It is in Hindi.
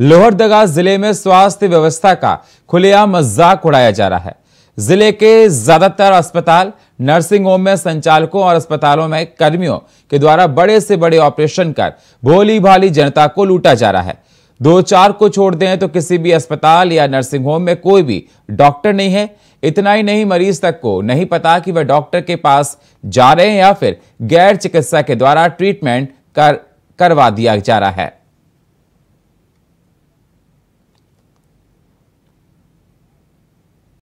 लोहरदगा जिले में स्वास्थ्य व्यवस्था का खुलेआम मजाक उड़ाया जा रहा है जिले के ज्यादातर अस्पताल नर्सिंग होम में संचालकों और अस्पतालों में कर्मियों के द्वारा बड़े से बड़े ऑपरेशन कर भोली भाली जनता को लूटा जा रहा है दो चार को छोड़ दें तो किसी भी अस्पताल या नर्सिंग होम में कोई भी डॉक्टर नहीं है इतना ही नहीं मरीज तक को नहीं पता कि वह डॉक्टर के पास जा रहे हैं या फिर गैर चिकित्सा के द्वारा ट्रीटमेंट कर करवा दिया जा रहा है